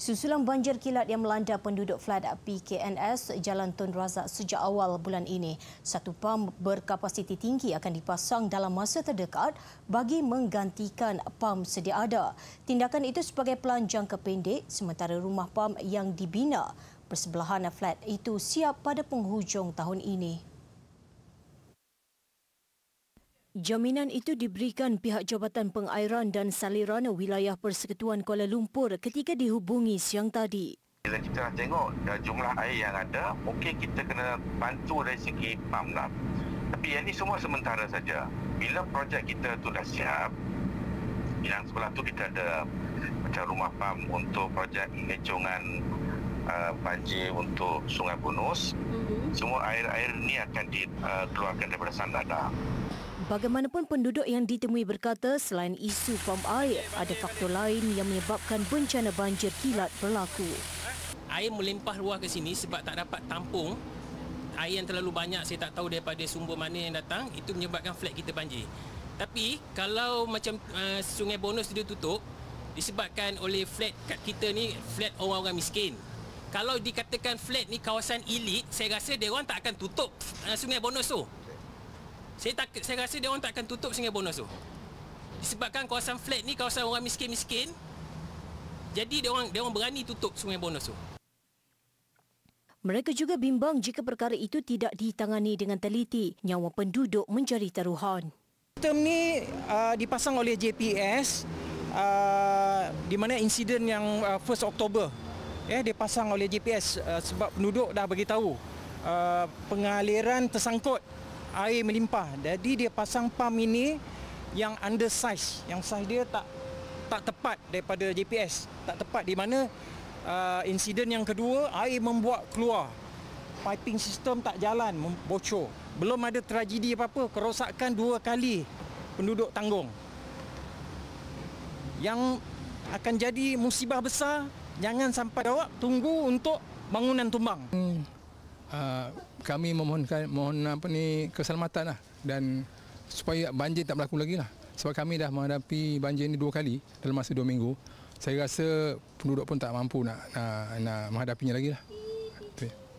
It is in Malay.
Susulan banjir kilat yang melanda penduduk flat PKNS Jalan Tun Razak sejak awal bulan ini, satu pam berkapasiti tinggi akan dipasang dalam masa terdekat bagi menggantikan pam sedia ada. Tindakan itu sebagai pelan jangka pendek sementara rumah pam yang dibina bersebelahan flat itu siap pada penghujung tahun ini. Jaminan itu diberikan pihak Jabatan Pengairan dan Saliran Wilayah Persekutuan Kuala Lumpur ketika dihubungi siang tadi. Bila kita tengok jumlah air yang ada, mungkin kita kena bantu dari segi pamlam. Tapi yang ini semua sementara saja. Bila projek kita tu dah siap, yang sebelah tu kita ada macam rumah pam untuk projek pengecungan uh, banjir untuk Sungai Bunus. Mm-hmm. Semua air-air ni akan dikeluarkan uh, daripada sana. dah. Bagaimanapun penduduk yang ditemui berkata selain isu pom air, ada faktor lain yang menyebabkan bencana banjir kilat berlaku. Air melimpah ruah ke sini sebab tak dapat tampung air yang terlalu banyak saya tak tahu daripada sumber mana yang datang itu menyebabkan flat kita banjir. Tapi kalau macam uh, sungai bonus dia tutup disebabkan oleh flat kat kita ni flat orang-orang miskin. Kalau dikatakan flat ni kawasan elit, saya rasa dia orang tak akan tutup uh, sungai bonus tu. So. Saya tak, Saya rasa dia orang tak akan tutup sehingga bonus tu Disebabkan kawasan flat ni Kawasan orang miskin-miskin Jadi dia orang, dia orang berani tutup sungai bonus tu mereka juga bimbang jika perkara itu tidak ditangani dengan teliti, nyawa penduduk menjadi taruhan. Term ni uh, dipasang oleh JPS uh, di mana insiden yang uh, 1 Oktober eh, dipasang oleh JPS uh, sebab penduduk dah beritahu uh, pengaliran tersangkut air melimpah. Jadi dia pasang pam ini yang undersize, yang size dia tak tak tepat daripada GPS. Tak tepat di mana uh, insiden yang kedua, air membuat keluar. Piping sistem tak jalan, bocor. Belum ada tragedi apa-apa, kerosakan dua kali penduduk tanggung. Yang akan jadi musibah besar, jangan sampai awak tunggu untuk bangunan tumbang. Hmm uh, kami memohonkan mohon apa ni keselamatan lah dan supaya banjir tak berlaku lagi lah. Sebab kami dah menghadapi banjir ini dua kali dalam masa dua minggu. Saya rasa penduduk pun tak mampu nak nak, nak menghadapinya lagi lah.